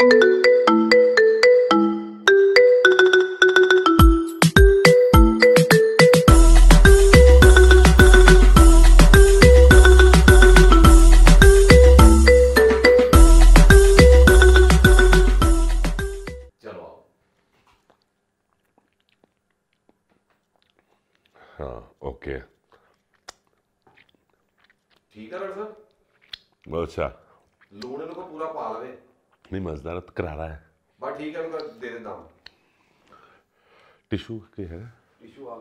ਹਾਂ ਓਕੇ ਠੀਕ ਆ ਡਾਕਟਰ ਸਾਹਿਬ ਅੱਛਾ ਲੋੜ ਇਹਨੂੰ ਪੂਰਾ ਪਾ ਲਵੇ नहीं मजदार करा रहा है बट ठीक है उनका दे देता हूं टिशू के है टिशू आ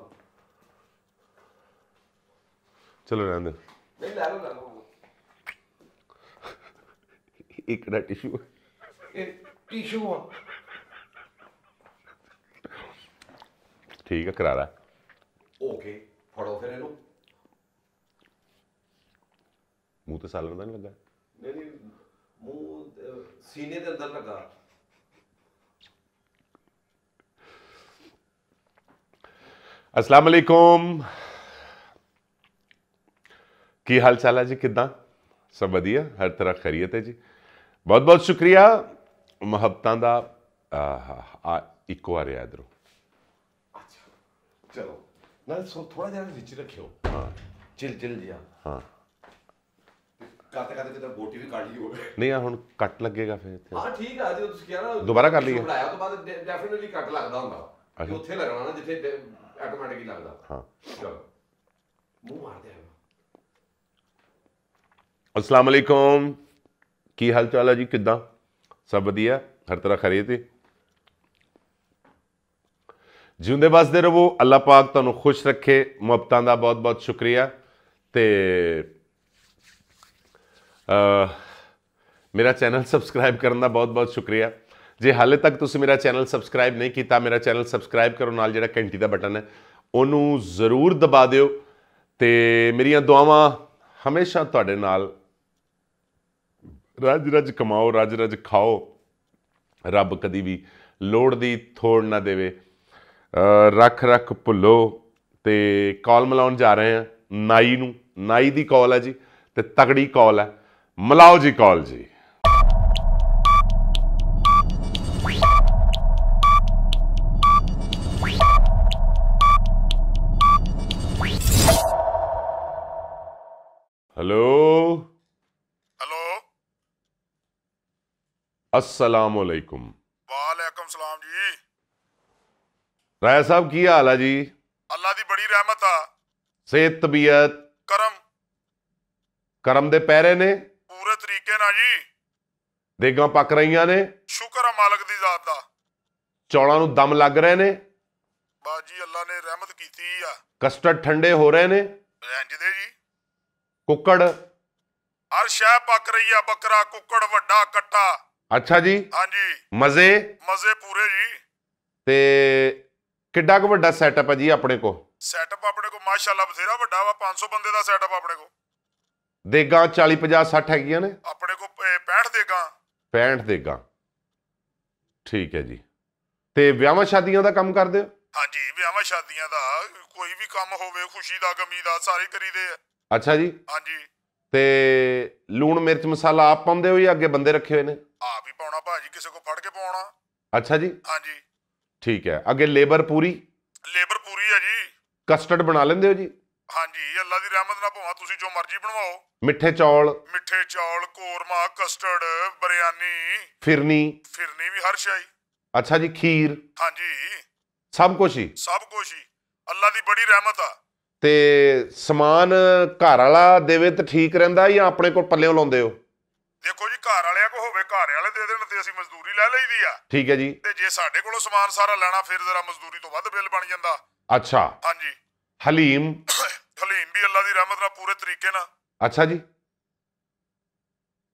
चलो रहने दे नहीं ला लो ला लो एक ना टिशू टिशू ठीक है करा रहा ओके फड़ो फिर इन्हों मुंह तो सालन का तो नहीं लगा नहीं नहीं ਮੂੰਹ ਸੀਨੇ ਦੇ ਅੰਦਰ ਲੱਗਾ ਅਸਲਾਮ ਅਲੈਕੁਮ ਕੀ ਹਾਲ ਚਾਲ ਹੈ ਜੀ ਕਿਦਾਂ ਸਭ ਵਧੀਆ ਹਰ ਤਰ੍ਹਾਂ ਖਰੀਅਤ ਹੈ ਜੀ ਬਹੁਤ ਬਹੁਤ ਸ਼ੁਕਰੀਆ ਮੁਹੱਬਤਾਂ ਦਾ ਆਹਾ, ਆ ਇੱਕ ਵਾਰ ਯਾਦ ਰੋ ਚਲੋ ਨਾਲ ਸੋ ਥੋੜਾ ਜਿਹਾ ਵਿੱਚ ਰੱਖਿਓ ਹਾਂ ਚਿਲ ਚਿਲ ਜਿਆ ਹਾਂ ਕੱਟ ਕੇ ਤਾਂ ਗੋਟੀ ਵੀ ਕੱਢ ਲਈ ਹੋਵੇ ਨਹੀਂ ਆ ਹੁਣ ਕੱਟ ਲੱਗੇਗਾ ਫਿਰ ਇੱਥੇ ਹਾਂ ਠੀਕ ਆ ਜਦੋਂ ਤੁਸੀਂ ਕਿਹਾ ਨਾ ਦੁਬਾਰਾ ਕਰ ਲਈਏ ਬਣਾਇਆ ਤੋਂ ਬਾਅਦ ਡੈਫੀਨਿਟਲੀ ਕੱਟ ਲੱਗਦਾ ਹੁੰਦਾ ਜੇ ਉੱਥੇ ਲੱਗਣਾ ਨਾ ਜਿੱਥੇ ਆਟੋਮੈਟਿਕਲੀ ਲੱਗਦਾ ਹਾਂ ਚਲੋ ਮੂੰਹ ਮਾਰਦੇ ਆ ਅਸਲਾਮ ਅਲੈਕੁਮ ਕੀ ਹਾਲ ਚਾਲ ਹੈ ਜੀ ਕਿੱਦਾਂ ਸਭ ਵਧੀਆ ਹਰ ਤਰ੍ਹਾਂ ਖਰੀਦ ਤੇ ਜਿਉਂਦੇ ਬਸਦੇ ਰਹੋ ਅੱਲਾਹ ਪਾਕ ਤੁਹਾਨੂੰ ਖੁਸ਼ ਰੱਖੇ ਮੁਹੱਬਤਾਂ ਦਾ ਬਹੁਤ ਬਹੁਤ ਸ਼ੁਕਰੀਆ ਤੇ ਮੇਰਾ ਚੈਨਲ ਸਬਸਕ੍ਰਾਈਬ ਕਰਨ ਦਾ ਬਹੁਤ-ਬਹੁਤ ਸ਼ੁਕਰੀਆ ਜੇ ਹਾਲੇ ਤੱਕ ਤੁਸੀਂ ਮੇਰਾ ਚੈਨਲ ਸਬਸਕ੍ਰਾਈਬ ਨਹੀਂ ਕੀਤਾ ਮੇਰਾ ਚੈਨਲ ਸਬਸਕ੍ਰਾਈਬ ਕਰੋ ਨਾਲ ਜਿਹੜਾ ਘੰਟੀ ਦਾ ਬਟਨ ਹੈ ਉਹਨੂੰ ਜ਼ਰੂਰ ਦਬਾ ਦਿਓ ਤੇ ਮੇਰੀਆਂ ਦੁਆਵਾਂ ਹਮੇਸ਼ਾ ਤੁਹਾਡੇ ਨਾਲ ਰਾਜ ਰਾਜ ਕਮਾਓ ਰਾਜ ਰਾਜ ਖਾਓ ਰੱਬ ਕਦੀ ਵੀ ਲੋੜ ਦੀ ਥੋੜ ਨਾ ਦੇਵੇ ਰੱਖ ਰੱਖ ਭੁੱਲੋ ਤੇ ਕਾਲ ਮਲਾਉਣ ਜਾ ਰਹੇ ਆ ਨਾਈ ਨੂੰ ਨਾਈ ਦੀ ਕਾਲ ਹੈ ਜੀ ਤੇ ਤਗੜੀ ਕਾਲ ਹੈ मलाओ जी कॉल जी हेलो हेलो अस्सलाम वालेकुम वालेकुम सलाम जी राय साहब की हाल है जी अल्लाह दी बड़ी रहमत आ सेहत तबीयत करम करम दे पैरे ने ਹੁੰਦੇ ਨਾ ਜੀ ਦੇਗਾਂ ਪੱਕ ਰਹੀਆਂ ਨੇ ਸ਼ੁਕਰ ਆ ਮਾਲਕ ਦੀ ਜ਼ਾਤ ਦਾ ਚੌਲਾਂ ਨੂੰ ਦਮ ਲੱਗ ਰਹੇ ਨੇ ਬਾਜੀ ਅੱਲਾ ਨੇ ਰਹਿਮਤ ਕੀਤੀ ਆ ਕਸਟਰਡ ਠੰਡੇ ਹੋ ਰਹੇ ਨੇ ਰੰਜਦੇ ਜੀ ਕੁੱਕੜ ਹਰ ਸ਼ੈ ਪੱਕ ਰਹੀ ਆ ਬੱਕਰਾ ਕੁੱਕੜ ਵੱਡਾ ਕੱਟਾ ਅੱਛਾ ਜੀ ਹਾਂਜੀ ਮਜ਼ੇ ਮਜ਼ੇ ਪੂਰੇ ਜੀ ਤੇ ਕਿੱਡਾ ਕੁ ਵੱਡਾ ਸੈਟਅਪ ਹੈ ਜੀ ਆਪਣੇ ਕੋ ਸੈਟਅਪ ਆਪਣੇ ਕੋ ਮਾਸ਼ਾਅੱਲਾ ਬਥੇਰਾ ਵੱਡਾ ਵਾ 500 ਬੰਦੇ ਦਾ ਸੈਟਅਪ ਆਪਣੇ ਕੋ ਦੇਗਾ 40 50 60 ਹੈਗੀਆਂ ਨੇ ਆਪਣੇ ਕੋਲ 65 ਦੇਗਾ 65 ਦੇਗਾ ਠੀਕ ਹੈ ਜੀ ਤੇ ਵਿਆਹਾਂ ਸ਼ਾਦੀਆਂ ਦਾ ਕੰਮ ਕਰਦੇ ਹੋ ਹਾਂਜੀ ਵਿਆਹਾਂ ਸ਼ਾਦੀਆਂ ਦਾ ਕੋਈ ਵੀ ਕੰਮ ਹੋਵੇ ਖੁਸ਼ੀ ਦਾ ਗਮੀ ਦਾ ਸਾਰੇ ਕਰੀਦੇ ਆ ਅੱਛਾ ਜੀ ਹਾਂਜੀ ਤੇ ਲੂਣ ਮਿਰਚ ਮਸਾਲਾ ਆਪ ਪਾਉਂਦੇ ਹੋ ਜਾਂ ਅੱਗੇ ਬੰਦੇ ਰੱਖੇ ਹੋਏ ਨੇ ਆਪ ਹੀ ਪਾਉਣਾ ਭਾਜੀ ਕਿਸੇ ਕੋ ਫੜ ਕੇ ਪਾਉਣਾ ਅੱਛਾ ਜੀ ਹਾਂਜੀ ਠੀਕ ਹੈ ਅੱਗੇ ਲੇਬਰ ਪੂਰੀ ਲੇਬਰ ਪੂਰੀ ਹੈ ਜੀ ਕਸਟਰਡ ਬਣਾ ਲੈਂਦੇ ਹੋ ਜੀ ਹਾਂਜੀ ਅੱਲਾ ਦੀ ਰਹਿਮਤ ਨਾਲ ਭਵਾ ਤੁਸੀਂ ਜੋ ਮਰਜ਼ੀ ਬਣਵਾਓ ਮਿੱਠੇ ਚੌਲ ਮਿੱਠੇ ਚੌਲ ਕੋਰਮਾ ਕਸਟਰਡ ਬਰੀਆਨੀ ਫਿਰਨੀ ਫਿਰਨੀ ਵੀ ਹਰ ਸ਼ਾਈ ਅੱਛਾ ਜੀ ਖੀਰ ਹਾਂਜੀ ਸਭ ਕੁਝ ਹੀ ਸਭ ਕੁਝ ਹੀ ਅੱਲਾ ਦੀ ਬੜੀ ਰਹਿਮਤ ਆ ਤੇ ਸਮਾਨ ਘਰ ਵਾਲਾ ਦੇਵੇ ਤਾਂ ਠੀਕ ਰਹਿੰਦਾ ਜਾਂ ਆਪਣੇ ਕੋਲ ਪੱਲੇ ਲਾਉਂਦੇ ਹੋ ਦੇਖੋ ਜੀ ਘਰ ਵਾਲਿਆਂ ਕੋ ਹੋਵੇ ਘਰ ਵਾਲੇ ਦੇ ਦੇਣ ਤੇ ਅਸੀਂ ਮਜ਼ਦੂਰੀ ਲੈ ਲਈਦੀ ਆ ਠੀਕ ਹੈ ਜੀ ਤੇ ਜੇ ਸਾਡੇ ਕੋਲੋਂ ਸਮਾਨ ਸਾਰਾ ਲੈਣਾ ਫਿਰ ਜ਼ਰਾ ਮਜ਼ਦੂਰੀ ਤੋਂ ਵੱਧ ਬਿੱਲ ਬਣ ਜਾਂਦਾ ਅੱਛਾ ਹਾਂਜੀ ਹਲੀਮ ਹਲੀਮ ਵੀ ਅੱਲਾ ਦੀ ਰਹਿਮਤ ਨਾਲ ਪੂਰੇ ਤਰੀਕੇ ਨਾਲ ਅੱਛਾ ਜੀ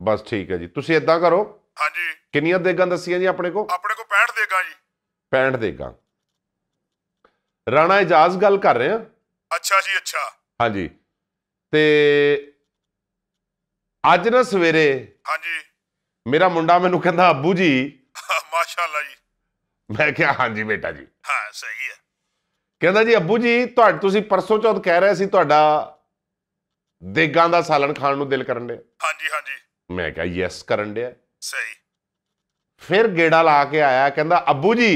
ਬਸ ਠੀਕ ਹੈ ਜੀ ਤੁਸੀਂ ਇਦਾਂ ਕਰੋ ਹਾਂਜੀ ਕਿੰਨੀਆਂ ਦੇਗਾਂ ਦੱਸੀਆਂ ਜੀ ਆਪਣੇ ਕੋ ਆਪਣੇ ਕੋ 65 ਦੇਗਾ ਜੀ 65 ਦੇਗਾ ਰਾਣਾ ਇਜਾਜ਼ ਗੱਲ ਕਰ ਰਹੇ ਆ ਅੱਛਾ ਜੀ ਅੱਛਾ ਹਾਂਜੀ ਤੇ ਅੱਜ ਨਾ ਸਵੇਰੇ ਹਾਂਜੀ ਮੇਰਾ ਮੁੰਡਾ ਮੈਨੂੰ ਕਹਿੰਦਾ ਅੱਬੂ ਜੀ ਮਾਸ਼ਾਅੱਲਾ ਜੀ ਮੈਂ ਕਿਹਾ ਹਾਂਜੀ ਬੇਟਾ ਜੀ ਹਾਂ ਸਹੀ ਹੈ ਕਹਿੰਦਾ ਜੀ ਅੱਬੂ ਜੀ ਤੁਹਾਡੇ ਤੁਸੀਂ ਪਰਸੋਂ ਚੌਥ ਕਹਿ ਰਹੇ ਸੀ ਤੁਹਾਡਾ ਦੇਗਾਂ ਦਾ ਸਾਲਣ ਖਾਣ ਨੂੰ ਦਿਲ ਕਰਨ ਡਿਆ ਹਾਂਜੀ ਹਾਂਜੀ ਮੈਂ ਕਿਹਾ ਯੈਸ ਕਰਨ ਡਿਆ ਸਹੀ ਫਿਰ ਗੇੜਾ ਲਾ ਕੇ ਆਇਆ ਕਹਿੰਦਾ ਅੱਬੂ ਜੀ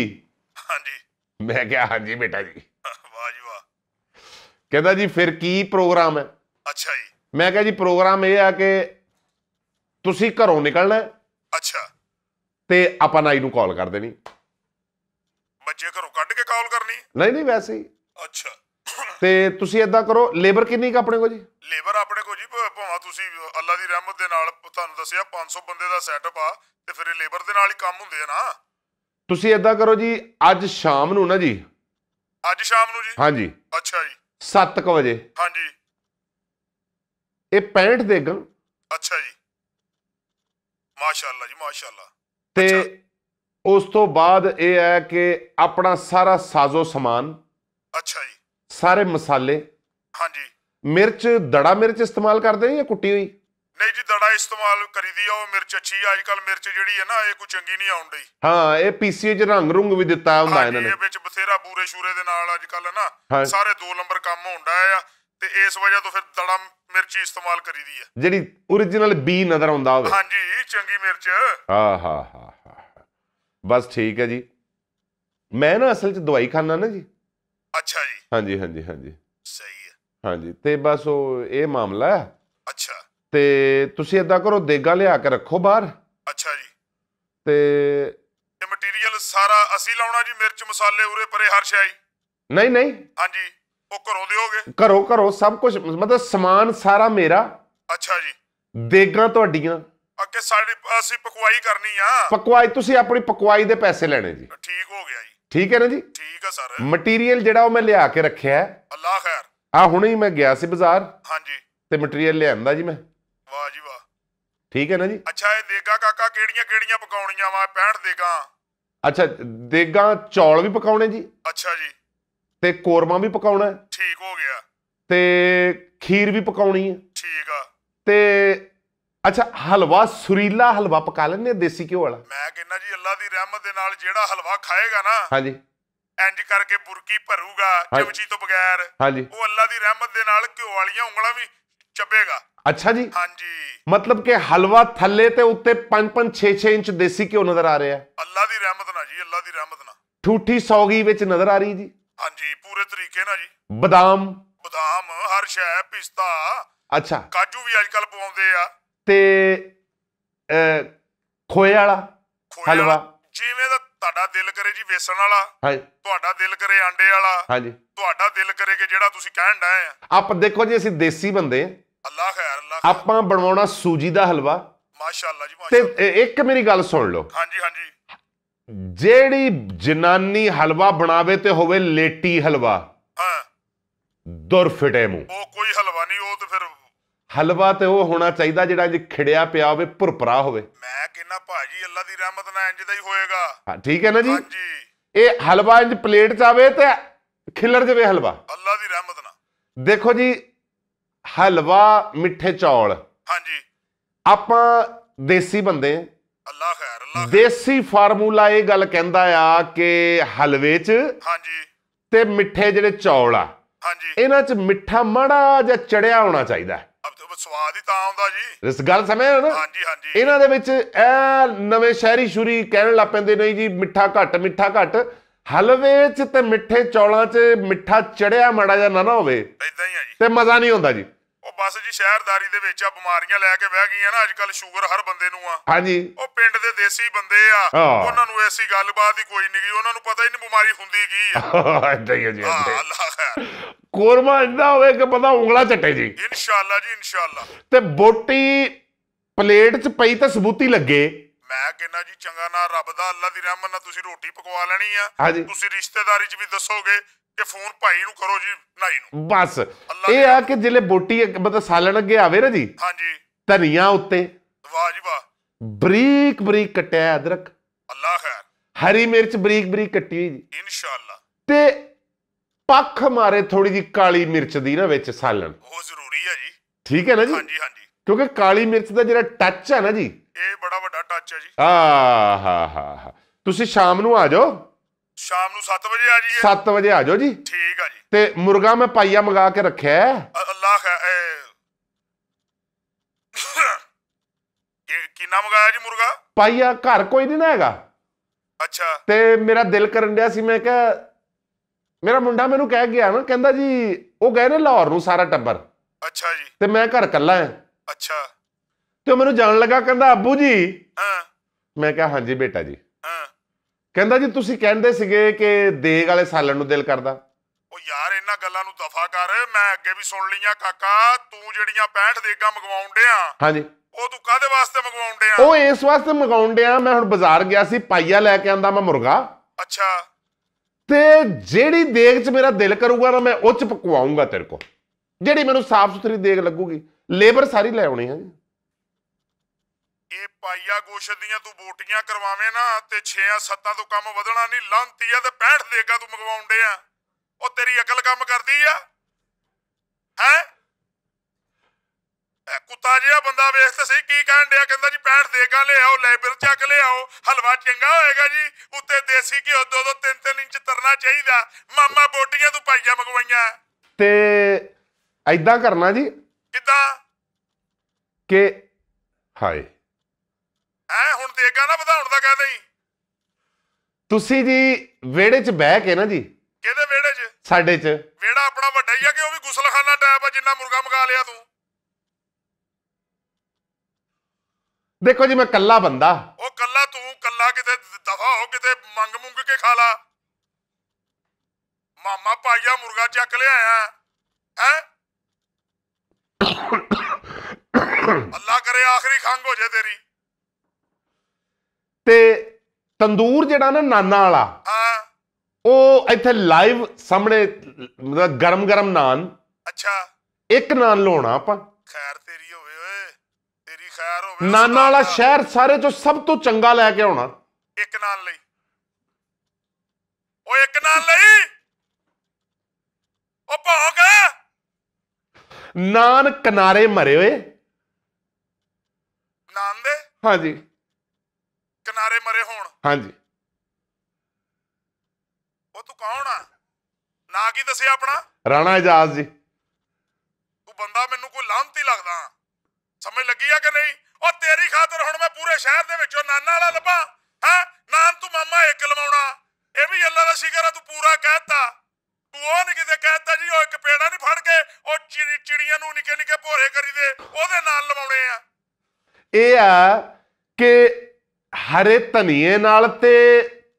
ਹਾਂਜੀ ਮੈਂ ਕਿਹਾ ਹਾਂਜੀ ਬੇਟਾ ਜੀ ਵਾਹ ਜੀ ਵਾਹ ਕਹਿੰਦਾ ਜੀ ਫਿਰ ਕੀ ਪ੍ਰੋਗਰਾਮ ਹੈ ਅੱਛਾ ਜੀ ਮੈਂ ਕਿਹਾ ਜੀ ਪ੍ਰੋਗਰਾਮ ਇਹ ਆ ਕਿ ਤੁਸੀਂ ਘਰੋਂ ਨਿਕਲਣਾ ਅੱਛਾ ਤੇ ਆਪਾਂ ਨਾਈ ਨੂੰ ਕਾਲ ਕਰ ਦੇਣੀ ਬੱਚੇ ਘਰੋਂ ਕੱਢ ਕੇ ਕਾਲ ਕਰਨੀ ਨਹੀਂ ਨਹੀਂ ਵੈਸੇ ਹੀ ਅੱਛਾ ਤੇ ਤੁਸੀਂ ਇਦਾਂ ਕਰੋ ਲੇਬਰ ਕਿੰਨੀ ਕ ਆਪਣੇ ਕੋ ਜੀ ਲੇਬਰ ਆਪਣੇ ਕੋ ਜੀ ਭਾਵੇਂ ਤੁਸੀਂ ਅੱਲਾ ਦੀ ਰਹਿਮਤ ਦੇ ਨਾਲ ਤੁਹਾਨੂੰ ਦੱਸਿਆ 500 ਬੰਦੇ ਦਾ ਸੈਟਅਪ ਆ ਤੇ ਫਿਰ ਲੇਬਰ ਦੇ ਨਾਲ ਹੀ ਕੰਮ ਹੁੰਦੇ ਆ ਨਾ ਤੁਸੀਂ ਇਦਾਂ ਕਰੋ ਜੀ ਅੱਜ ਸ਼ਾਮ ਨੂੰ ਨਾ ਜੀ ਅੱਜ ਸ਼ਾਮ ਨੂੰ ਜੀ ਹਾਂਜੀ ਅੱਛਾ ਜੀ 7:00 ਵਜੇ ਹਾਂਜੀ ਇਹ 65 ਦੇਗਾ ਅੱਛਾ ਜੀ ਮਾਸ਼ਾਅੱਲਾ ਜੀ ਮਾਸ਼ਾਅੱਲਾ ਤੇ ਉਸ ਤੋਂ ਬਾਅਦ ਇਹ ਹੈ ਕਿ ਆਪਣਾ ਸਾਰਾ ਸਾਜ਼ੋ ਸਮਾਨ ਸਾਰੇ ਮਸਾਲੇ ਹਾਂਜੀ ਮਿਰਚ ਦੜਾ ਮਿਰਚ ਇਸਤੇਮਾਲ ਕਰਦੇ ਆ ਜਾਂ ਕੁੱਟੀ ਹੋਈ ਨਹੀਂ ਜੀ ਦੜਾ ਇਸਤੇਮਾਲ ਕਰੀਦੀ ਆ ਉਹ ਮਿਰਚ ਅੱਛੀ ਆ ਅੱਜ ਕੱਲ ਮਿਰਚ ਜਿਹੜੀ ਹੈ ਨਾ ਇਹ ਕੋਈ ਚੰਗੀ ਨਹੀਂ ਆਉਂਦੀ ਹਾਂ ਇਹ ਪੀਸੀਏ ਚ ਰੰਗ ਰੁੰਗ ਵੀ ਦਿੱਤਾ ਹੁੰਦਾ ਇਹਨਾਂ ਨੇ ਇਹ ਵਿੱਚ ਬਥੇਰਾ ਬੂਰੇ ਸ਼ੂਰੇ ਦੇ ਨਾਲ ਅੱਜ ਕੱਲ ਨਾ ਸਾਰੇ ਦੋ ਨੰਬਰ ਕੰਮ ਹੁੰਦਾ ਆ ਤੇ ਇਸ ਵਜ੍ਹਾ ਤੋਂ ਫਿਰ ਦੜਾ ਮਿਰਚੀ ਇਸਤੇਮਾਲ ਕਰੀਦੀ ਆ ਜਿਹੜੀ origignal ਬੀ ਨਜ਼ਰ ਆਉਂਦਾ ਹੋਵੇ ਹਾਂਜੀ ਚੰਗੀ ਮਿਰਚ ਹਾ ਹਾ ਹਾ ਬਸ ਠੀਕ ਹੈ ਜੀ ਮੈਂ ਨਾ ਅਸਲ ਚ ਦਵਾਈ ਖਾਣਾ ਨਾ ਜੀ ਅੱਛਾ ਜੀ ਹਾਂਜੀ ਹਾਂਜੀ ਹਾਂਜੀ ਸਹੀ ਹੈ ਹਾਂਜੀ ਤੇ ਬਸ ਉਹ ਇਹ ਮਾਮਲਾ ਹੈ ਅੱਛਾ ਤੇ ਤੁਸੀਂ ਇਦਾਂ ਕਰੋ ਦੇਗਾ ਲਿਆ ਕੇ ਰੱਖੋ ਬਾਹਰ ਅੱਛਾ ਜੀ ਤੇ ਇਹ ਮਟੀਰੀਅਲ ਸਾਰਾ ਅਸੀਂ ਲਾਉਣਾ ਜੀ ਮਿਰਚ ਮਸਾਲੇ ਉਰੇ ਪਰੇ ਹਰ ਸ਼ਾਈ ਨਹੀਂ ਨਹੀਂ ਹਾਂਜੀ ਉਹ ਘਰੋਂ ਦਿਓਗੇ ਘਰੋਂ ਘਰੋਂ ਸਭ ਕੁਝ ਮਤਲਬ ਸਮਾਨ ਸਾਰਾ ਮੇਰਾ ਅੱਛਾ ਜੀ ਦੇਗਾ ਤੁਹਾਡੀਆਂ ਅੱਗੇ ਸਾਡੀ ਅਸੀਂ ਪਕਵਾਈ ਕਰਨੀ ਆ ਪਕਵਾਈ ਤੁਸੀਂ ਆਪਣੀ ਪਕਵਾਈ ਦੇ ਪੈਸੇ ਲੈਣੇ ਜੀ ਠੀਕ ਹੋ ਗਿਆ ਜੀ ਠੀਕ ਹੈ ਨਾ ਜੀ ਠੀਕ ਹੈ ਸਰ ਮਟੀਰੀਅਲ ਜਿਹੜਾ ਉਹ ਮੈਂ ਲਿਆ ਕੇ ਰੱਖਿਆ ਹੈ ਅੱਲਾ ਖੈਰ ਆ ਹੁਣੇ ਹੀ ਮੈਂ ਗਿਆ ਸੀ ਬਾਜ਼ਾਰ ਹਾਂਜੀ ਤੇ ਮਟੀਰੀਅਲ ਲਿਆਂਦਾ ਜੀ ਮੈਂ ਵਾਹ ਜੀ ਵਾਹ ਠੀਕ ਹੈ ਨਾ ਜੀ ਅੱਛਾ ਇਹ ਦੇਗਾ ਕਾਕਾ ਕਿਹੜੀਆਂ ਕਿਹੜੀਆਂ ਪਕਾਉਣੀਆਂ ਵਾ 65 ਦੇਗਾ ਅੱਛਾ ਦੇਗਾ ਚੌਲ ਵੀ ਪਕਾਉਣੇ ਜੀ ਅੱਛਾ ਜੀ ਤੇ ਕੋਰਮਾ ਵੀ ਪਕਾਉਣਾ ਠੀਕ ਹੋ ਗਿਆ ਤੇ ਖੀਰ ਵੀ ਪਕਾਉਣੀ ਹੈ ਠੀਕ ਆ ਤੇ ਅੱਛਾ ਹਲਵਾ ਸੁਰੀਲਾ ਹਲਵਾ ਪਕਾ ਲੈਣੇ ਦੇਸੀ ਘਿਓ ਵਾਲਾ ਮੈਂ ਕਹਿੰਦਾ ਜੀ ਅੱਲਾ ਦੀ ਰਹਿਮਤ ਦੇ ਨਾਲ ਜਿਹੜਾ ਹਲਵਾ ਖਾਏਗਾ ਨਾ ਹਾਂਜੀ ਇੰਜ ਕਰਕੇ ਬੁਰਕੀ ਭਰੂਗਾ ਚਮਚੀ ਤੋਂ ਬਗੈਰ ਉਹ ਅੱਲਾ ਦੀ ਰਹਿਮਤ ਦੇ ਨਾਲ ਘਿਓ ਵਾਲੀਆਂ ਉਂਗਲਾਂ ਵੀ ਚੱਬੇਗਾ ਅੱਛਾ ਜੀ ਹਾਂਜੀ ਮਤਲਬ ਕਿ ਹਲਵਾ ਥੱਲੇ ਤੇ ਉੱਤੇ 5-5 6-6 ਇੰਚ ਦੇਸੀ ਘਿਓ ਨਜ਼ਰ ਆ ਰਿਹਾ ਅੱਲਾ ਦੀ ਰਹਿਮਤ ਨਾਲ ਜੀ ਅੱਲਾ ਦੀ ਰਹਿਮਤ ਨਾਲ ਠੂਠੀ ਸੌਗੀ ਵਿੱਚ ਨਜ਼ਰ ਆ ਰਹੀ ਜੀ ਹਾਂਜੀ ਪੂਰੇ ਤਰੀਕੇ ਨਾਲ ਜੀ ਬਦਾਮ ਬਦਾਮ ਹਰ ਸ਼ੈ ਪਿਸਤਾ ਅੱਛਾ ਕਾਜੂ ਵੀ ਅੱਜਕੱਲ ਪਵਾਉਂਦੇ ਆ ਤੇ ਖੋਏ ਵਾਲਾ ਹਲਵਾ ਜਿਵੇਂ ਦਾ ਤੁਹਾਡਾ ਦਿਲ ਕਰੇ ਜੀ ਵੇਸਣ ਵਾਲਾ ਹਾਂਜੀ ਤੁਹਾਡਾ ਦਿਲ ਕਰੇ ਆਂਡੇ ਵਾਲਾ ਹਾਂਜੀ ਤੁਹਾਡਾ ਦਿਲ ਕਰੇ ਕਿ ਜਿਹੜਾ ਤੁਸੀਂ ਕਹਿਣ ਦਾ ਆ ਆਪ ਦੇਖੋ ਜੀ ਅਸੀਂ ਦੇਸੀ ਬੰਦੇ ਆ ਅੱਲਾ ਖੈਰ ਅੱਲਾ ਆਪਾਂ ਬਣਵਾਉਣਾ ਸੂਜੀ ਦਾ ਹਲਵਾ ਮਾਸ਼ਾਅੱਲਾ ਜੀ ਮਾਸ਼ਾਅੱਲਾ ਤੇ ਇੱਕ ਮੇਰੀ ਗੱਲ ਸੁਣ ਲਓ ਹਾਂਜੀ ਹਾਂਜੀ ਜਿਹੜੀ ਜਨਾਨੀ ਹਲਵਾ ਬਣਾਵੇ ਤੇ ਹੋਵੇ ਲੇਟੀ ਹਲਵਾ ਹਾਂ ਦੁਰ ਫਿਟੇ ਮੂੰਹ ਉਹ ਕੋਈ ਹਲਵਾ ਨਹੀਂ ਉਹ ਤੇ ਫਿਰ ਹਲਵਾ ਤੇ ਉਹ ਹੋਣਾ ਚਾਹੀਦਾ ਜਿਹੜਾ ਇੰਜ ਖਿੜਿਆ ਪਿਆ ਹੋਵੇ ਭੁਰਪਰਾ ਹੋਵੇ ਮੈਂ ਕਹਿੰਨਾ ਭਾਜੀ ਅੱਲਾ ਦੀ ਰਹਿਮਤ ਨਾਲ ਇੰਜ ਦਾ ਹੀ ਹੋਏਗਾ ਹਾਂ ਠੀਕ ਹੈ ਨਾ ਜੀ ਹਾਂਜੀ ਇਹ ਹਲਵਾ ਇੰਜ ਪਲੇਟ ਚ ਆਵੇ ਤੇ ਖਿਲਰ ਜਵੇ ਹਲਵਾ ਅੱਲਾ ਦੀ ਰਹਿਮਤ ਨਾਲ ਦੇਖੋ ਜੀ ਹਲਵਾ ਮਿੱਠੇ ਚੌਲ ਹਾਂਜੀ ਆਪਾਂ ਦੇਸੀ ਬੰਦੇ ਅੱਲਾ ਖੈਰ ਅੱਲਾ ਦੇਸੀ ਫਾਰਮੂਲਾ ਇਹ ਗੱਲ ਕਹਿੰਦਾ ਆ ਕਿ ਹਲਵੇ ਚ ਹਾਂਜੀ ਤੇ ਮਿੱਠੇ ਜਿਹੜੇ ਚੌਲ ਆ ਹਾਂਜੀ ਇਹਨਾਂ ਚ ਮਿੱਠਾ ਮਾੜਾ ਜਾਂ ਚੜਿਆ ਹੋਣਾ ਚਾਹੀਦਾ ਸਵਾਦ ਹੀ ਤਾਂ ਆਉਂਦਾ ਜੀ ਇਸ ਗੱਲ ਸਮਝ ਨਾ ਹਾਂਜੀ ਹਾਂਜੀ ਇਹਨਾਂ ਦੇ ਵਿੱਚ ਇਹ ਨਵੇਂ ਸ਼ਹਿਰੀ ਸ਼ੁਰੀ ਕਹਿਣ ਲੱਗ ਪੈਂਦੇ ਨਹੀਂ ਜੀ ਮਿੱਠਾ ਘੱਟ ਮਿੱਠਾ ਘੱਟ ਹਲਵੇ 'ਚ ਤੇ ਮਿੱਠੇ ਚੌਲਾਂ 'ਚ ਮਿੱਠਾ ਚੜਿਆ ਮੜਾ ਜਾਂ ਨਾ ਨਾ ਹੋਵੇ ਇਦਾਂ ਹੀ ਆ ਜੀ ਤੇ ਮਜ਼ਾ ਨਹੀਂ ਹੁੰਦਾ ਜੀ ਉਹ ਬਸ ਜੀ ਸ਼ਹਿਰਦਾਰੀ ਦੇ ਵਿੱਚ ਆ ਬਿਮਾਰੀਆਂ ਲੈ ਕੇ ਬਹਿ ਗਈਆਂ ਨਾ ਅੱਜ ਕੱਲ ਸ਼ੂਗਰ ਹਰ ਬੰਦੇ ਨੂੰ ਆ ਹਾਂਜੀ ਉਹ ਪਿੰਡ ਦੇ ਦੇਸੀ ਬੰਦੇ ਆ ਉਹਨਾਂ ਨੂੰ ਐਸੀ ਗੱਲਬਾਤ ਹੀ ਕੋਈ ਨਹੀਂ ਗਈ ਉਹਨਾਂ ਨੂੰ ਪਤਾ ਹੀ ਨਹੀਂ ਬਿਮਾਰੀ ਹੁੰਦੀ ਕੀ ਆ ਇਦਾਂ ਹੀ ਆ ਜੀ ਅੱਲਾਹ ਖੈਰ ਕੋਰਮਾ ਇੰਦਾ ਹੋਵੇ ਕਿ ਪਤਾ ਉਂਗਲਾ ਚੱਟੇ ਜੀ ਇਨਸ਼ਾਅੱਲਾ ਜੀ ਇਨਸ਼ਾਅੱਲਾ ਤੇ ਬੋਟੀ ਪਲੇਟ 'ਚ ਪਈ ਤਾਂ ਸਬੂਤੀ ਲੱਗੇ ਮੈਂ ਕਹਿੰਦਾ ਜੀ ਚੰਗਾ ਨਾ ਰੱਬ ਦਾ ਅੱਲਾ ਦੀ ਰਹਿਮਤ ਨਾਲ ਤੁਸੀਂ ਰੋਟੀ ਪਕਵਾ ਲੈਣੀ ਆ ਤੁਸੀਂ ਰਿਸ਼ਤੇਦਾਰੀ 'ਚ ਵੀ ਦੱਸੋਗੇ ਕਿ ਫੋਨ ਭਾਈ ਨੂੰ ਕਰੋ ਜੀ ਨਾਈ ਨੂੰ ਬਸ ਇਹ ਆ ਕਿ ਜਿਲੇ ਬੋਟੀ ਮਤਲਬ ਸਾਲਣ ਅੱਗੇ ਆਵੇ ਨਾ ਜੀ ਹਾਂਜੀ ਧਨੀਆ ਉੱਤੇ ਵਾਹ ਜੀ ਵਾਹ ਬਰੀਕ ਬਰੀਕ ਕਟਿਆ ਅਦਰਕ ਅੱਲਾ ਖੈਰ ਹਰੀ ਮਿਰਚ ਬਰੀਕ ਬਰੀਕ ਕੱਟੀ ਹੋਈ ਜੀ ਇਨਸ਼ਾਅੱਲਾ ਤੇ ਪੱਖ ਮਾਰੇ ਥੋੜੀ ਜੀ ਕਾਲੀ ਮਿਰਚ ਦੀ ਨਾ ਵਿੱਚ ਸਾਲਣ ਉਹ ਜ਼ਰੂਰੀ ਹੈ ਜੀ ਠੀਕ ਹੈ ਨਾ ਜੀ ਹਾਂਜੀ ਹਾਂਜੀ ਕਿਉਂਕਿ ਕਾਲੀ ਮਿਰਚ ਦਾ ਜਿਹੜਾ ਟੱਚ ਹੈ ਨਾ ਜੀ ਇਹ ਬੜਾ ਵੱਡਾ ਟੱਚ ਹੈ ਜੀ ਆ ਹਾ ਹਾ ਹਾ ਤੁਸੀਂ ਸ਼ਾਮ ਨੂੰ ਆ ਜਾਓ ਸ਼ਾਮ ਨੂੰ 7 ਵਜੇ ਆ ਜਾਈਏ 7 ਵਜੇ ਆ ਜਾਓ ਜੀ ਠੀਕ ਆ ਜੀ ਤੇ ਮੁਰਗਾ ਮੈਂ ਪਾਈਆ ਮੰਗਾ ਕੇ ਰੱਖਿਆ ਅੱਲਾਹ ਕਿੰਨਾ ਮੰਗਾਇਆ ਜੀ ਮੁਰਗਾ ਪਾਈਆ ਘਰ ਕੋਈ ਨਹੀਂ ਨਾ ਹੈਗਾ ਅੱਛਾ ਤੇ ਮੇਰਾ ਦਿਲ ਕਰਨ ਡਿਆ ਸੀ ਮੈਂ ਕਿਹਾ ਮੇਰਾ ਮੁੰਡਾ ਮੈਨੂੰ ਕਹਿ ਗਿਆ ਨਾ ਕਹਿੰਦਾ ਜੀ ਉਹ ਗਏ ਨੇ ਲਾਹੌਰ ਨੂੰ ਸਾਰਾ ਟੱਬਰ ਅੱਛਾ ਜੀ ਤੇ ਮੈਂ ਘਰ ਕੱਲਾ ਹਾਂ ਅੱਛਾ ਤੇ ਉਹ ਮੈਨੂੰ ਜਾਣ ਲੱਗਾ ਕਹਿੰਦਾ ਅੱਬੂ ਜੀ ਹਾਂ ਮੈਂ ਕਿਹਾ ਹਾਂਜੀ ਬੇਟਾ ਜੀ ਹਾਂ ਕਹਿੰਦਾ ਜੀ ਤੁਸੀਂ ਕਹਿੰਦੇ ਸੀਗੇ ਕਿ ਦੇਗ ਵਾਲੇ ਸਾਲਣ ਨੂੰ ਦਿਲ ਕਰਦਾ ਉਹ ਯਾਰ ਇਹਨਾਂ ਗੱਲਾਂ ਨੂੰ ਦਫਾ ਕਰ ਮੈਂ ਅੱਗੇ ਵੀ ਸੁਣ ਲਈਆਂ ਕਾਕਾ ਤੂੰ ਜਿਹੜੀਆਂ 65 ਦੇਗਾ ਮੰਗਵਾਉਣ ਡਿਆ ਹਾਂਜੀ ਉਹ ਤੂੰ ਕਾਦੇ ਵਾਸਤੇ ਮੰਗਵਾਉਣ ਡਿਆ ਉਹ ਇਸ ਵਾਸਤੇ ਮੰਗਵਾਉਣ ਡਿਆ ਮੈਂ ਹੁਣ ਬਾਜ਼ਾਰ ਗਿਆ ਸੀ ਪਾਈਆ ਲੈ ਕੇ ਆਂਦਾ ਮੈਂ ਮੁਰਗਾ ਅੱਛਾ ਤੇ ਜਿਹੜੀ ਦੇਗ 'ਚ ਮੇਰਾ ਦਿਲ ਕਰੂਗਾ ਨਾ ਮੈਂ ਉਹ 'ਚ ਪਕਵਾਉਂਗਾ ਤੇਰੇ ਕੋ ਜਿਹੜੀ ਮੈਨੂੰ ਸਾਫ਼ ਸੁਥਰੀ ਦੇਗ ਲੱਗੂਗੀ ਲੇਬਰ ਸਾਰੀ ਲੈ ਆਉਣੀ ਹੈ ਇਹ ਪਾਈਆ ਗੋਸ਼ਤ ਦੀਆਂ ਤੂੰ ਬੋਟੀਆਂ ਕਰਵਾਵੇਂ ਨਾ ਤੇ 6 ਸੱਤਾਂ ਤੋਂ ਕੰਮ ਵਧਣਾ ਨਹੀਂ ਲੰਤੀ ਆ ਤੇ 65 ਦੇਗਾ ਤੂੰ ਮੰਗਵਾਉਂਦੇ ਆ ਉਹ ਤੇਰੀ ਅਕਲ ਕੰਮ ਕਰਦੀ ਆ ਹੈ ਕੁੱਤਾ ਜਿਹੜਾ ਬੰਦਾ ਵੇਖ ਤੇ ਸਹੀ ਕੀ ਕਹਿਣ ਡਿਆ ਕਹਿੰਦਾ ਜੀ 65 ਦੇਗਾ ਲਿਆਓ ਲਾਇਬਰ ਚੱਕ ਲਿਆਓ ਹਲਵਾ ਚੰਗਾ ਹੋਏਗਾ ਜੀ ਉੱਤੇ ਦੇਸੀ ਘਿਓ ਦੋ ਦੋ ਤਿੰਨ ਤਿੰਨ ਇੰਚ ਤਰਨਾ ਚਾਹੀਦਾ ਮਾਮਾ ਬੋਟੀਆਂ ਤੂੰ ਪਾਈਆ ਮੰਗਵਾਈਆਂ ਤੇ ਐਦਾਂ ਕਰਨਾ ਜੀ ਕਿੱਦਾਂ ਕਿ ਹਾਏ ਐ ਹੁਣ ਦੇਗਾ ਨਾ ਵਧਾਉਣ ਦਾ ਕਹਦੇ ਹੀ ਤੁਸੀਂ ਜੀ ਵਿਹੜੇ 'ਚ ਬਹਿ ਕੇ ਨਾ ਜੀ ਕਿਹਦੇ ਵਿਹੜੇ 'ਚ ਸਾਡੇ 'ਚ ਵਿਹੜਾ ਆਪਣਾ ਵੱਡਾ ਹੀ ਆ ਕਿ ਉਹ ਵੀ ਗੁਸਲਖਾਨਾ ਟਾਈਪ ਆ ਜਿੰਨਾ ਮੁਰਗਾ ਮਗਾ ਲਿਆ ਤੂੰ ਦੇਖੋ ਜੀ ਮੈਂ ਕੱਲਾ ਬੰਦਾ ਉਹ ਕੱਲਾ ਤੂੰ ਕੱਲਾ ਕਿਤੇ ਦਫਾ ਹੋ ਕਿਤੇ ਮੰਗ ਮੁੰਗ ਕੇ ਖਾ ਲਾ ਮਾਮਾ ਪਾਈਆ ਮੁਰਗਾ ਚੱਕ ਆ ਹੈ ਅੱਲਾ ਕਰੇ ਆਖਰੀ ਖੰਗ ਹੋ ਜੇ ਤੇਰੀ ਤੇ ਤੰਦੂਰ ਜਿਹੜਾ ਨਾ ਨਾਨਾ ਵਾਲਾ ਹਾਂ ਉਹ ਇੱਥੇ ਲਾਈਵ ਸਾਹਮਣੇ ਮਤਲਬ ਗਰਮ ਗਰਮ ਨਾਨ ਅੱਛਾ ਇੱਕ ਨਾਨ ਲਾਉਣਾ ਆਪਾਂ ਖੈਰ ਖੈਰ ਹੋਵੇ ਨਾਨਾ ਵਾਲਾ ਸ਼ਹਿਰ ਸਾਰੇ ਚੋਂ ਸਭ ਤੋਂ ਚੰਗਾ ਲੈ ਕੇ ਆਉਣਾ ਇੱਕ ਨਾਲ ਲਈ ਉਹ ਇੱਕ ਨਾਲ ਲਈ ਉਹ ਭੋਗ ਨਾਨ ਕਿਨਾਰੇ ਮਰੇ ਓਏ ਨਾਨ ਦੇ ਹਾਂਜੀ ਕਿਨਾਰੇ ਮਰੇ ਹੋਣ ਹਾਂਜੀ ਉਹ ਤੂੰ ਕੌਣ ਆ ਨਾ ਕੀ ਦੱਸਿਆ ਆਪਣਾ ਰਾਣਾ ਇਜਾਜ਼ ਜੀ ਤੂੰ ਬੰਦਾ ਮੈਨੂੰ ਕੋਈ ਲਾਂਤੀ ਲੱਗਦਾ ਸਮਝ ਲੱਗੀ ਆ ਕਿ ਨਹੀਂ ਉਹ ਤੇਰੀ ਖਾਤਰ ਹੁਣ ਮੈਂ ਪੂਰੇ ਸ਼ਹਿਰ ਦੇ ਵਿੱਚੋਂ ਨਾਨਾ ਵਾਲਾ ਲੱਭਾਂ ਹੈ ਨਾਨ ਤੂੰ ਮਾਮਾ ਇੱਕ ਲਵਾਉਣਾ ਇਹ ਵੀ ਅੱਲਾ ਦਾ ਸ਼ਿਕਰ ਆ ਤੂੰ ਪੂਰਾ ਕਹਿਤਾ ਤੂੰ ਉਹ ਨਹੀਂ ਕਿਤੇ ਕਹਿਤਾ ਜੀ ਉਹ ਇੱਕ ਪੇੜਾ ਨਹੀਂ ਫੜ ਕੇ ਉਹ ਚਿੜੀ ਚਿੜੀਆਂ ਨੂੰ ਨਿੱਕੇ ਨਿੱਕੇ ਭੋਰੇ ਕਰੀਦੇ ਉਹਦੇ ਨਾਲ ਲਵਾਉਣੇ ਆ ਇਹ ਆ ਕਿ ਹਰੇ ਧਨੀਏ ਨਾਲ ਤੇ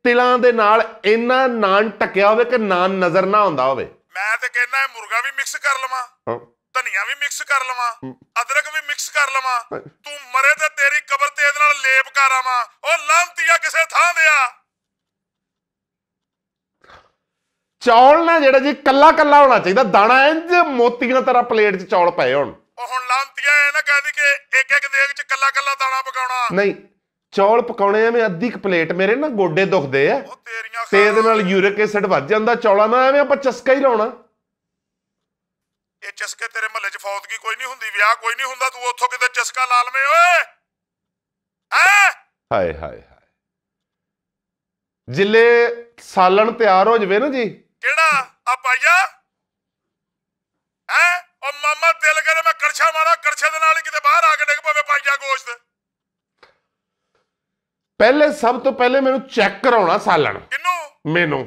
ਤਿਲਾਂ ਦੇ ਨਾਲ ਇੰਨਾ ਨਾਨ ਟਕਿਆ ਹੋਵੇ ਕਿ ਨਾਨ ਨਜ਼ਰ ਨਾ ਆਉਂਦਾ ਹੋਵੇ ਮੈਂ ਤੇ ਕਹਿੰਦਾ ਮੁਰਗਾ ਵੀ ਮਿਕਸ ਕਰ ਲਵਾਂ ਧਨੀਆ ਵੀ ਮਿਕਸ ਕਰ ਲਵਾਂ ਅਦਰਕ ਵੀ ਮਿਕਸ ਕਰ ਲਵਾਂ ਤੂੰ ਮਰੇ ਤੇ ਤੇਰੀ ਕਬਰ ਤੇ ਇਹਦੇ ਨਾਲ ਲੇਪ ਆਵਾਂ ਉਹ ਲਾਂਤੀਆ ਕਿਸੇ ਥਾਂ ਦੇ ਆ ਚੌਲ ਨਾ ਜਿਹੜਾ ਜੀ ਕੱਲਾ ਕੱਲਾ ਹੋਣਾ ਚਾਹੀਦਾ ਦਾਣਾ ਇੰਜ ਮੋਤੀਆਂ ਤਰ੍ਹਾਂ ਪਲੇਟ 'ਚ ਚੌਲ ਪਏ ਹੋਣ ਉਹ ਹੁਣ ਲਾਂਤੀਆ ਇਹ ਨਾ ਕਹਦੀ ਕਿ ਇੱਕ ਇੱਕ ਦੇਗ 'ਚ ਕੱਲਾ ਕੱਲਾ ਦਾਣਾ ਪਕਾਉਣਾ ਨਹੀਂ ਚੌਲ ਪਕਾਉਣੇ ਐਵੇਂ ਅੱਧੀ ਕ ਪਲੇਟ ਮੇਰੇ ਨਾ ਗੋਡੇ ਦੁਖਦੇ ਆ ਤੇ ਇਹਦੇ ਨਾਲ ਯੂਰਿਕ ਐਸਿਡ ਵੱਧ ਜਾਂਦਾ ਚੌਲਾਂ ਨਾ ਐਵੇਂ ਆਪਾਂ ਚਸਕਾ ਹੀ ਲਾਉਣਾ ਇਹ ਚਸਕੇ ਤੇਰੇ ਮਹੱਲੇ 'ਚ ਫੌਤਗੀ ਕੋਈ ਨਹੀਂ ਹੁੰਦੀ ਵਿਆਹ ਕੋਈ ਨਹੀਂ ਹੁੰਦਾ ਤੂੰ ਉੱਥੋਂ ਕਿਤੇ ਚਸਕਾ ਲਾ ਲਵੇਂ ਓਏ ਹੈ ਹਾਏ ਹਾਏ ਹਾਏ ਜਿੱਲੇ ਸਾਲਣ ਤਿਆਰ ਹੋ ਜਵੇ ਨਾ ਜੀ ਕਿਹੜਾ ਆ ਪਾਈਆ ਹੈ ਉਹ ਮਾਮਾ ਦਿਲ ਕਰੇ ਮੈਂ ਕਰਛਾ ਮਾਰਾਂ ਕਰਛੇ ਦੇ ਨਾਲ ਹੀ ਕਿਤੇ ਬਾਹਰ ਆ ਕੇ ਡਿੱਗ ਪਵੇ ਪਾਈਆ ਗੋਸ਼ਤ ਪਹਿਲੇ ਸਭ ਤੋਂ ਪਹਿਲੇ ਮੈਨੂੰ ਚੈੱਕ ਕਰਾਉਣਾ ਸਾਲਣ ਕਿਨੂੰ ਮੈਨੂੰ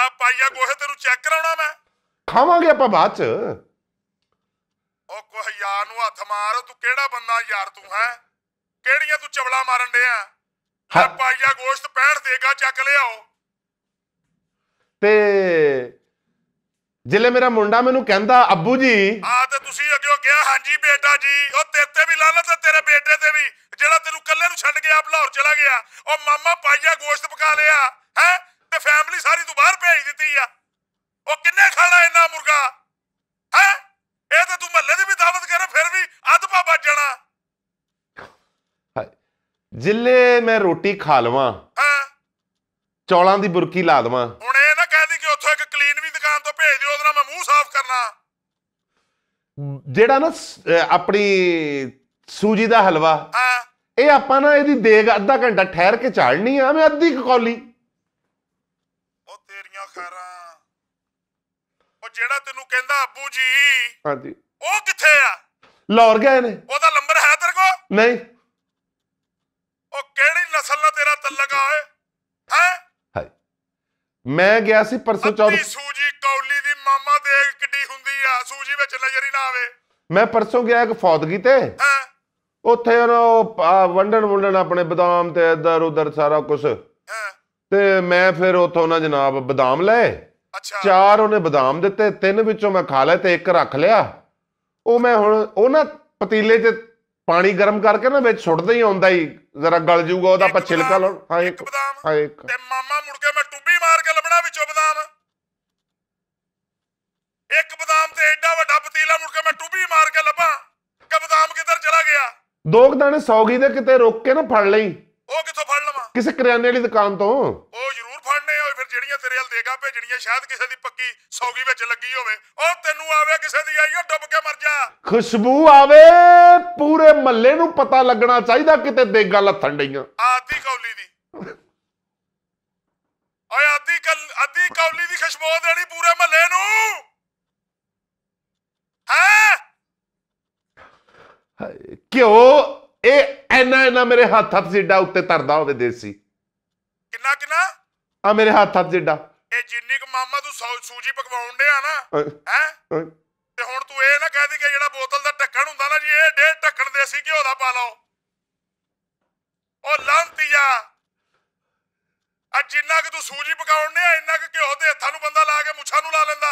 ਆ ਪਾਈਆ ਗੋਸ਼ਤ ਤੈਨੂੰ ਚੈੱਕ ਕਰਾਉਣਾ ਮੈਂ ਖਾਵਾਂਗੇ ਆਪਾਂ ਬਾਅਦ ਚ ਉਹ ਕੋਈ ਯਾਰ ਨੂੰ ਹੱਥ ਮਾਰ ਤੂੰ ਕਿਹੜਾ ਬੰਦਾ ਯਾਰ ਤੂੰ ਹੈ ਕਿਹੜੀਆਂ ਤੂੰ ਚਵਲਾ ਮਾਰਨ ਦੇ ਆ ਹਾਂ ਪਾਈਆ ਗੋਸ਼ਤ ਪੈਣ ਦੇਗਾ ਚੱਕ ਲਿਆਓ ਤੇ ਜਿੱਲੇ ਮੇਰਾ ਮੁੰਡਾ ਮੈਨੂੰ ਕਹਿੰਦਾ ਅੱਬੂ ਜੀ ਆ ਤੇ ਤੁਸੀਂ ਅੱਗੇ ਕਿਹਾ ਹਾਂਜੀ ਬੇਟਾ ਜੀ ਉਹ ਤੇਰੇ ਤੇ ਵੀ ਲਾਲਤ ਤੇਰੇ ਬੇਟੇ ਤੇ ਵੀ ਜਿਹੜਾ ਤੈਨੂੰ ਕੱਲੇ ਨੂੰ ਛੱਡ ਕੇ ਆਪ ਲਾਹੌਰ ਚਲਾ ਗਿਆ ਉਹ ਮਾਮਾ ਪਾਈਆ ਗੋਸ਼ਤ ਪਕਾ ਲਿਆ ਹੈ ਤੇ ਫੈਮਿਲੀ ਸਾਰੀ ਤੂੰ ਬਾਹਰ ਭੇਜ ਦਿੱਤੀ ਆ ਉਹ ਕਿੰਨੇ ਖਾਣਾ ਇੰਨਾ ਮੁਰਗਾ ਹੈ ਇਹ ਤਾਂ ਤੂੰ ਮਹੱਲੇ ਦੀ ਵੀ ਦਾਵਤ ਕਰ ਫਿਰ ਵੀ ਅੱਧ ਬਚ ਜਾਣਾ ਜਿੱਲੇ ਮੈਂ ਰੋਟੀ ਖਾ ਲਵਾਂ ਹਾਂ ਚੌਲਾਂ ਦੀ ਬੁਰਕੀ ਲਾ ਦਵਾਂ ਹੁਣ ਇਹ ਨਾ ਕਹਿ ਦੀ ਕਿ ਉੱਥੋਂ ਇੱਕ ਕਲੀਨ ਵੀ ਦੁਕਾਨ ਤੋਂ ਭੇਜ ਦਿਓ ਉਹਦੇ ਨਾਲ ਮੈਂ ਮੂੰਹ ਸਾਫ਼ ਕਰਨਾ ਜਿਹੜਾ ਨਾ ਆਪਣੀ ਸੂਜੀ ਦਾ ਹਲਵਾ ਇਹ ਆਪਾਂ ਨਾ ਇਹਦੀ ਦੇਗ ਅੱਧਾ ਘੰਟਾ ਠਹਿਰ ਕੇ ਚਾੜਨੀ ਆ ਮੈਂ ਅੱਧੀ ਕੋਲੀ ਜਿਹੜਾ ਤੈਨੂੰ ਕਹਿੰਦਾ ਅੱਬੂ ਜੀ ਹਾਂਜੀ ਉਹ ਕਿੱਥੇ ਆ ਲਾਹੌਰ ਗਏ ਨੇ ਉਹਦਾ ਨੰਬਰ ਹੈ ਤੇਰੇ ਕੋਲ ਨਹੀਂ ਉਹ ਕਿਹੜੀ ਨਸਲ ਨਾਲ ਤੇਰਾ ਤਲਕ ਆ ਓਏ ਹੈ ਹਾਈ ਮੈਂ ਗਿਆ ਸੀ ਪਰਸੋਂ ਚੌਧ ਸੂਜੀ ਕੌਲੀ ਦੀ ਮਾਮਾ ਦੇਖ ਕਿੱਡੀ ਹੁੰਦੀ ਆ ਸੂਜੀ ਵਿੱਚ ਨਜ਼ਰ ਹੀ ਨਾ ਆਵੇ ਮੈਂ ਪਰਸੋਂ ਗਿਆ ਇੱਕ ਫੌਦਗੀ ਤੇ ਉੱਥੇ ਉਹ ਵੰਡਣ ਵੰਡਣ ਆਪਣੇ ਬਦਾਮ ਤੇ ਇੱਧਰ ਉੱਧਰ ਸਾਰਾ ਕੁਝ ਤੇ ਮੈਂ ਫਿਰ ਉੱਥੋਂ ਨਾ ਜਨਾਬ ਬਦਾਮ ਲਏ ਅੱਛਾ ਚਾਰ ਉਹਨੇ ਬਦਾਮ ਦਿੱਤੇ ਤਿੰਨ ਵਿੱਚੋਂ ਮੈਂ ਖਾ ਲਿਆ ਤੇ ਇੱਕ ਰੱਖ ਲਿਆ ਉਹ ਮੈਂ ਹੁਣ ਉਹ ਨਾ ਪਤੀਲੇ 'ਚ ਪਾਣੀ ਗਰਮ ਕਰਕੇ ਨਾ ਵਿੱਚ ਸੁੱਟਦਾ ਹੀ ਆਉਂਦਾ ਹੀ ਜ਼ਰਾ ਗਲ ਜੂਗਾ ਉਹਦਾ ਆਪਾਂ ਛਿਲਕਾ ਲਾ ਹਾਂ ਇੱਕ ਹਾਂ ਇੱਕ ਤੇ ਮਾਮਾ ਮੁੜ ਕੇ ਮੈਂ ਟੁੱਬੀ ਮਾਰ ਕੇ ਲੱਭਣਾ ਵਿੱਚੋਂ ਬਦਾਮ ਇੱਕ ਬਦਾਮ ਤੇ ਐਡਾ ਵੱਡਾ ਪਤੀਲਾ ਮੁੜ ਕੇ ਮੈਂ ਟੁੱਬੀ ਮਾਰ ਕੇ ਲੱਭਾਂ ਕਿ ਬਦਾਮ ਕਿੱਧਰ ਚਲਾ ਗਿਆ ਦੋ ਦਾਣੇ ਸੌਗੀ ਦੇ ਕਿਤੇ ਰੋਕ ਕੇ ਨਾ ਫੜ ਲਈ ਉਹ ਕਿੱਥੋਂ ਫੜ ਲਵਾਂ ਕਿਸੇ ਕਰਿਆਨੇ ਵਾਲੀ ਦੁਕਾਨ ਤੋਂ ਉਹ ਫੜਨੇ ਹੋਏ ਫਿਰ ਜਿਹੜੀਆਂ ਤੇਰੇ ਹਲ ਦੇਗਾ ਭੇਜਣੀਆਂ ਸ਼ਾਇਦ ਕਿਸੇ ਦੀ ਪੱਕੀ ਸੌਗੀ ਵਿੱਚ ਲੱਗੀ ਹੋਵੇ ਉਹ ਤੈਨੂੰ ਆਵੇ ਕਿਸੇ ਦੀ ਆਈਓ ਡੁੱਬ ਕੇ ਮਰ ਜਾ ਖੁਸ਼ਬੂ ਆਵੇ ਪੂਰੇ ਮੱਲੇ ਨੂੰ ਪਤਾ ਲੱਗਣਾ ਚਾਹੀਦਾ ਕਿਤੇ ਦੇਗਾ ਲੱਥਣ ਡਈਆਂ ਆਦੀ ਕੌਲੀ ਦੀ ਓਏ ਆਦੀ ਕੱਲ ਆਦੀ ਕੌਲੀ ਦੀ ਖੁਸ਼ਬੂ ਦੇਣੀ ਪੂਰੇ ਮੱਲੇ ਨੂੰ ਹੈ ਕਿਉਂ ਇਹ ਐਨਾ ਐਨਾ ਮੇਰੇ ਹੱਥ ਹੱਥ ਜਿੱਡਾ ਉੱਤੇ ਤਰਦਾ ਹੋਵੇ ਦੇਸੀ ਕਿੰਨਾ ਕਿੰਨਾ ਆ ਮੇਰੇ ਹੱਥ ਹੱਥ ਜਿੱਡਾ ਇਹ ਜਿੰਨੀ ਕ ਮਾਮਾ ਤੂੰ ਸੌ- ਸੂਜੀ ਪਕਵਾਉਣ ਡਿਆ ਨਾ ਹੈ ਤੇ ਹੁਣ ਤੂੰ ਇਹ ਨਾ ਕਹਿ ਦੇ ਕਿ ਜਿਹੜਾ ਬੋਤਲ ਦਾ ਢੱਕਣ ਹੁੰਦਾ ਨਾ ਜੀ ਇਹ ਡੇਢ ਢੱਕਣ ਸੀ ਘਿਓ ਦਾ ਪਾ ਲਓ ਉਹ ਲੰਤੀਆ ਅੱਜ ਜਿੰਨਾ ਕਿ ਤੂੰ ਸੂਜੀ ਪਕਾਉਣ ਨੇ ਇੰਨਾ ਕਿ ਘਿਓ ਦੇ ਹੱਥਾਂ ਨੂੰ ਬੰਦਾ ਲਾ ਕੇ ਮੁੱਛਾਂ ਨੂੰ ਲਾ ਲੈਂਦਾ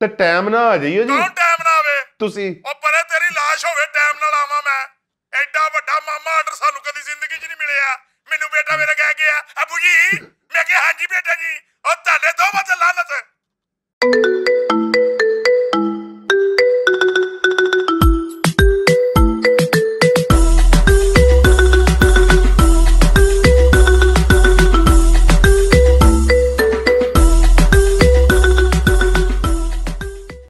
ਤੇ ਟਾਈਮ ਨਾ ਆ ਜਾਈਓ ਜੀ ਕੌਣ ਟਾਈਮ ਨਾ ਆਵੇ ਤੁਸੀਂ ਉਹ ਪਰੇ ਤੇਰੀ ਲਾਸ਼ ਹੋਵੇ ਟਾਈਮ ਨਾਲ ਆਵਾਂ ਮੈਂ ਐਡਾ ਵੱਡਾ ਮਾਮਾ ਆਰਡਰ ਸਾਨੂੰ ਕਦੀ ਜ਼ਿੰਦਗੀ 'ਚ ਨਹੀਂ ਮਿਲਿਆ ਮੈਨੂੰ ਬੇਟਾ ਮੇਰਾ ਕਹਿ ਗਿਆ ਅਬੂ ਜੀ liberdade